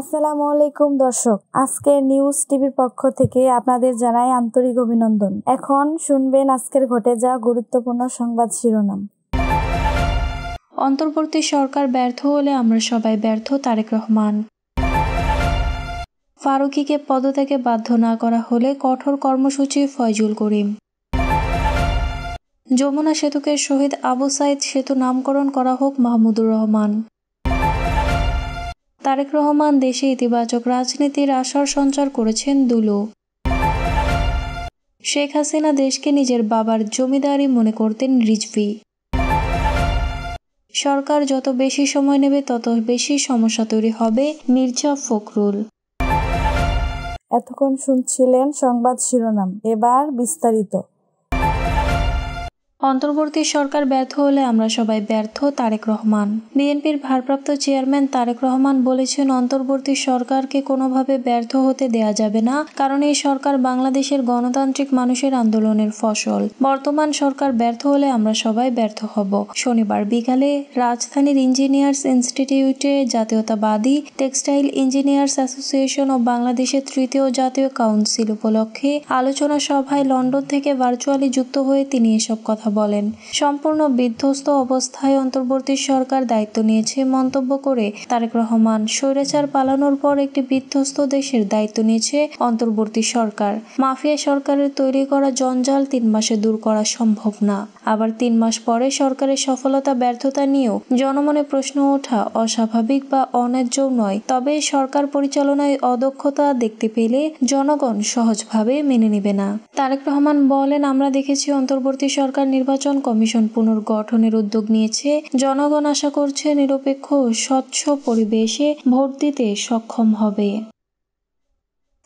আসসালামু আলাইকুম দর্শক আজকের নিউজ টিভির পক্ষ থেকে আপনাদের জানাই আন্তরিক অভিনন্দন এখন শুনবেন আজকের ঘটে যাওয়া গুরুত্বপূর্ণ সংবাদ শিরোনাম অন্তর্বর্তী সরকার ব্যর্থ হলে আমরা সবাই ব্যর্থ তারেক রহমান ফারুকিকে থেকে বাধ্য না করা হলে কঠোর কর্মসূচি ফয়জুল করিম যমুনা সেতুকে শহীদ আবু সাইদ সেতু নামকরণ করা হোক মাহমুদুর রহমান তারেক রহমান দেশে ইতিবাচক রাজনীতির আশার সঞ্চার করেছেন দুলো শেখ হাসিনা দেশকে নিজের বাবার জমিদারি মনে করতেন রিজভি সরকার যত বেশি সময় নেবে তত বেশি সমস্যা তৈরি হবে মির্জা ফখরুল এতক্ষণ শুনছিলেন সংবাদ শিরোনাম এবার বিস্তারিত অন্তর্বর্তী সরকার ব্যর্থ হলে আমরা সবাই ব্যর্থ তারেক রহমান বিএনপির ভারপ্রাপ্ত চেয়ারম্যান তারেক রহমান বলেছেন অন্তর্বর্তী সরকারকে কোনোভাবে ব্যর্থ হতে দেয়া যাবে না কারণ এই সরকার বাংলাদেশের গণতান্ত্রিক মানুষের আন্দোলনের ফসল বর্তমান সরকার ব্যর্থ হলে আমরা সবাই ব্যর্থ হব শনিবার বিকালে রাজধানীর ইঞ্জিনিয়ার্স ইনস্টিটিউটে জাতীয়তাবাদী টেক্সটাইল ইঞ্জিনিয়ার্স অ্যাসোসিয়েশন ও বাংলাদেশের তৃতীয় জাতীয় কাউন্সিল উপলক্ষে আলোচনা সভায় লন্ডন থেকে ভার্চুয়ালি যুক্ত হয়ে তিনি এসব কথা বলেন সম্পূর্ণ বিধ্বস্ত অবস্থায় অন্তর্বর্তী সরকার দায়িত্ব নিয়েছে মন্তব্য করে তারেক রহমান স্বৈরাচার পালানোর পর একটি বিধ্বস্ত দেশের দায়িত্ব নিয়েছে অন্তর্বর্তী সরকার মাফিয়া সরকারের তৈরি করা জঞ্জাল তিন মাসে দূর করা সম্ভব না আবার তিন মাস পরে সরকারের সফলতা ব্যর্থতা নিয়েও জনমনে প্রশ্ন ওঠা অস্বাভাবিক বা অন্যায্য নয় তবে সরকার পরিচালনায় অদক্ষতা দেখতে পেলে জনগণ সহজভাবে মেনে নেবে না তারেক রহমান বলেন আমরা দেখেছি অন্তর্বর্তী সরকার নির্বাচন কমিশন পুনর্গঠনের উদ্যোগ নিয়েছে জনগণ আশা করছে নিরপেক্ষ স্বচ্ছ পরিবেশে ভোট দিতে সক্ষম হবে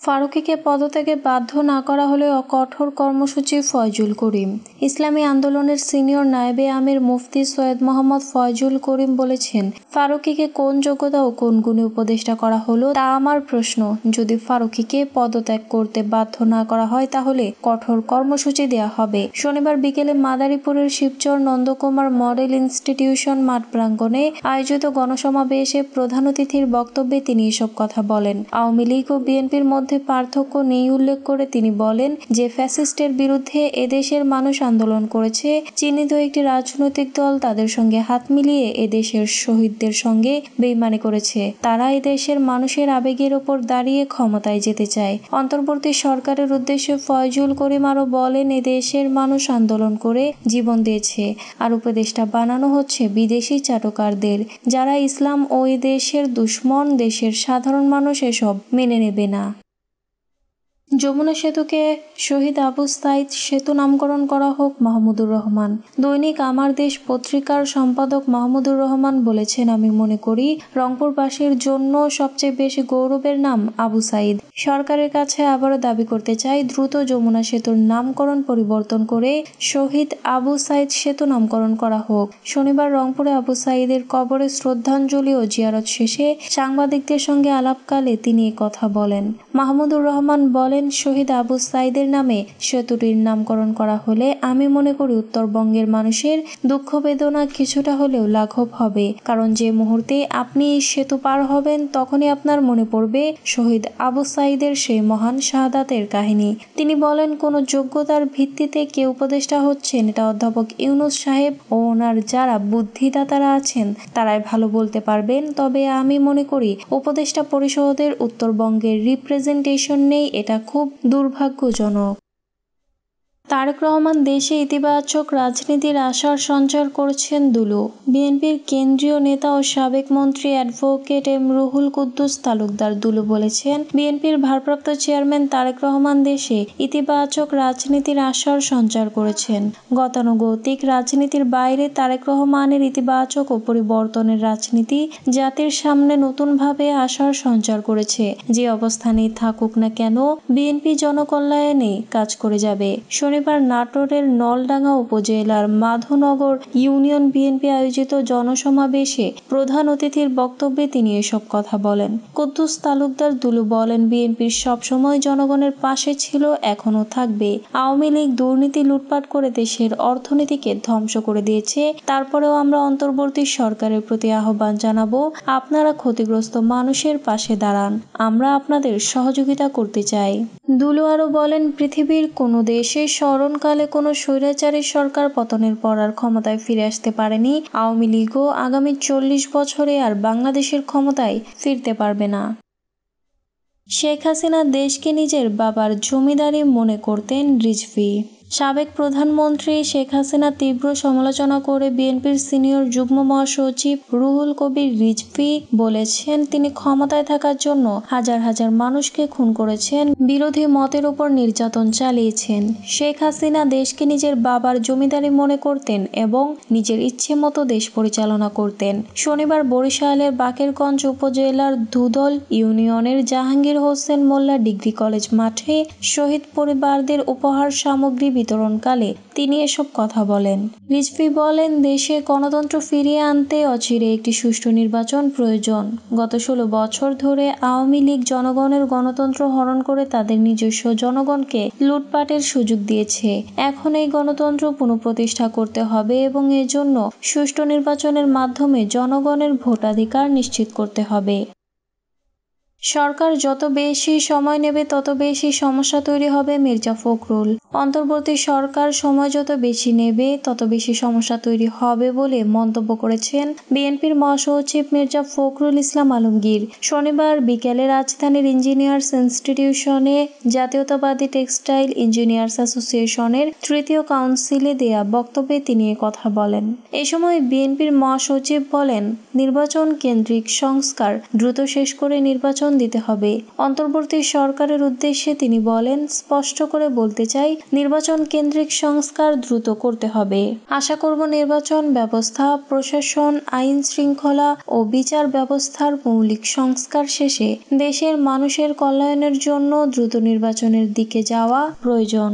ফারুকিকে পদত্যাগে বাধ্য না করা হলেও কঠোর কর্মসূচি ফয়জুল করিম ইসলামী আন্দোলনের সিনিয়র নায়েবে আমির মুফতি সৈয়দ মোহাম্মদ ফয়জুল করিম বলেছেন ফারুকিকে কোন যোগ্যতা ও কোন গুণে উপদেষ্টা করা হলো তা আমার প্রশ্ন যদি ফারুকিকে পদত্যাগ করতে বাধ্য না করা হয় তাহলে কঠোর কর্মসূচি দেয়া হবে শনিবার বিকেলে মাদারীপুরের শিবচর নন্দকুমার মডেল ইনস্টিটিউশন মাঠ প্রাঙ্গণে আয়োজিত গণসমাবেশে প্রধান অতিথির বক্তব্যে তিনি এসব কথা বলেন আওয়ামী লীগ ও বিএনপির মধ্যে মধ্যে পার্থক্য নেই উল্লেখ করে তিনি বলেন যে ফ্যাসিস্টের বিরুদ্ধে এদেশের মানুষ আন্দোলন করেছে চিহ্নিত একটি রাজনৈতিক দল তাদের সঙ্গে হাত মিলিয়ে এদেশের শহীদদের সঙ্গে বেইমানি করেছে তারা এদেশের মানুষের আবেগের ওপর দাঁড়িয়ে ক্ষমতায় যেতে চায় অন্তর্বর্তী সরকারের উদ্দেশ্যে ফয়জুল করিম আরও বলেন এদেশের মানুষ আন্দোলন করে জীবন দিয়েছে আর উপদেষ্টা বানানো হচ্ছে বিদেশি চাটকারদের যারা ইসলাম ও এদেশের দুশ্মন দেশের সাধারণ মানুষ এসব মেনে নেবে না যমুনা সেতুকে শহীদ আবু সাইদ সেতু নামকরণ করা হোক মাহমুদুর রহমান দৈনিক আমার দেশ পত্রিকার সম্পাদক মাহমুদুর রহমান বলেছেন আমি মনে করি রংপুরবাসীর জন্য সবচেয়ে বেশি গৌরবের নাম আবু সাইদ সরকারের কাছে আবারও দাবি করতে চাই দ্রুত যমুনা সেতুর নামকরণ পরিবর্তন করে শহীদ আবু সাইদ সেতু নামকরণ করা হোক শনিবার রংপুরে আবু সাইদের কবরে শ্রদ্ধাঞ্জলি ও জিয়ারত শেষে সাংবাদিকদের সঙ্গে আলাপকালে তিনি কথা বলেন মাহমুদুর রহমান বলেন শহীদ আবু সাইদের নামে সেতুটির নামকরণ করা হলে আমি মনে করি উত্তরবঙ্গের মানুষের দুঃখ বেদনা কিছুটা হলেও লাঘব হবে কারণ যে মুহূর্তে আপনি এই সেতু পার হবেন তখনই আপনার মনে পড়বে শহীদ আবু সাইদের সেই মহান শাহাদাতের কাহিনী তিনি বলেন কোনো যোগ্যতার ভিত্তিতে কে উপদেষ্টা হচ্ছেন এটা অধ্যাপক ইউনুস সাহেব ও ওনার যারা বুদ্ধিদাতারা আছেন তারাই ভালো বলতে পারবেন তবে আমি মনে করি উপদেষ্টা পরিষদের উত্তরবঙ্গের রিপ্রেজেন্টেশন নেই এটা খুব খুব দুর্ভাগ্যজনক তারেক রহমান দেশে ইতিবাচক রাজনীতির আশার সঞ্চার করছেন দুলু বিএনপির কেন্দ্রীয় নেতা ও সাবেক মন্ত্রী অ্যাডভোকেট এম রুহুল কুদ্দুস তালুকদার দুলু বলেছেন বিএনপির ভারপ্রাপ্ত চেয়ারম্যান তারেক রহমান দেশে ইতিবাচক রাজনীতির আশার সঞ্চার করেছেন গতানুগতিক রাজনীতির বাইরে তারেক রহমানের ইতিবাচক ও পরিবর্তনের রাজনীতি জাতির সামনে নতুনভাবে আশার সঞ্চার করেছে যে অবস্থানেই থাকুক না কেন বিএনপি জনকল্যাণে কাজ করে যাবে শনি রবিবার নাটোরের নলডাঙ্গা উপজেলার মাধনগর ইউনিয়ন বিএনপি আয়োজিত জনসমাবেশে প্রধান অতিথির বক্তব্যে তিনি এসব কথা বলেন কুদ্দুস তালুকদার দুলু বলেন বিএনপি সবসময় জনগণের পাশে ছিল এখনও থাকবে আওয়ামী লীগ দুর্নীতি লুটপাট করে দেশের অর্থনীতিকে ধ্বংস করে দিয়েছে তারপরেও আমরা অন্তর্বর্তী সরকারের প্রতি আহ্বান জানাব আপনারা ক্ষতিগ্রস্ত মানুষের পাশে দাঁড়ান আমরা আপনাদের সহযোগিতা করতে চাই দুলু আরও বলেন পৃথিবীর কোনো দেশে স্মরণকালে কোনো স্বৈরাচারী সরকার পতনের পর আর ক্ষমতায় ফিরে আসতে পারেনি আওয়ামী লীগও আগামী চল্লিশ বছরে আর বাংলাদেশের ক্ষমতায় ফিরতে পারবে না শেখ হাসিনা দেশকে নিজের বাবার জমিদারি মনে করতেন রিজভি সাবেক প্রধানমন্ত্রী শেখ হাসিনার তীব্র সমালোচনা করে বিএনপির সিনিয়র যুগ্ম মহাসচিব রুহুল কবির রিজভি বলেছেন তিনি ক্ষমতায় থাকার জন্য হাজার হাজার মানুষকে খুন করেছেন বিরোধী মতের উপর নির্যাতন চালিয়েছেন শেখ হাসিনা দেশকে নিজের বাবার জমিদারি মনে করতেন এবং নিজের ইচ্ছে মতো দেশ পরিচালনা করতেন শনিবার বরিশালের বাকেরগঞ্জ উপজেলার ধুদল ইউনিয়নের জাহাঙ্গীর হোসেন মোল্লা ডিগ্রি কলেজ মাঠে শহীদ পরিবারদের উপহার সামগ্রী বিতরণকালে তিনি এসব কথা বলেন রিজভি বলেন দেশে গণতন্ত্র ফিরিয়ে আনতে অচিরে একটি সুষ্ঠু নির্বাচন প্রয়োজন গত ষোলো বছর ধরে আওয়ামী লীগ জনগণের গণতন্ত্র হরণ করে তাদের নিজস্ব জনগণকে লুটপাটের সুযোগ দিয়েছে এখন এই গণতন্ত্র পুনঃপ্রতিষ্ঠা করতে হবে এবং এজন্য সুষ্ঠু নির্বাচনের মাধ্যমে জনগণের ভোটাধিকার নিশ্চিত করতে হবে সরকার যত বেশি সময় নেবে তত বেশি সমস্যা তৈরি হবে মির্জা ফখরুল অন্তর্বর্তী সরকার সময় যত বেশি নেবে তত বেশি সমস্যা তৈরি হবে বলে মন্তব্য করেছেন বিএনপির মহাসচিব মির্জা ফখরুল ইসলাম আলমগীর শনিবার বিকেলে রাজধানীর ইঞ্জিনিয়ার্স ইনস্টিটিউশনে জাতীয়তাবাদী টেক্সটাইল ইঞ্জিনিয়ার্স অ্যাসোসিয়েশনের তৃতীয় কাউন্সিলে দেয়া বক্তব্যে তিনি কথা বলেন এ সময় বিএনপির মহাসচিব বলেন নির্বাচন কেন্দ্রিক সংস্কার দ্রুত শেষ করে নির্বাচন দিতে হবে অন্তর্বর্তী সরকারের উদ্দেশ্যে তিনি বলেন স্পষ্ট করে বলতে চাই নির্বাচন কেন্দ্রিক সংস্কার দ্রুত করতে হবে আশা করব নির্বাচন ব্যবস্থা প্রশাসন আইন শৃঙ্খলা ও বিচার ব্যবস্থার মৌলিক সংস্কার শেষে দেশের মানুষের কল্যাণের জন্য দ্রুত নির্বাচনের দিকে যাওয়া প্রয়োজন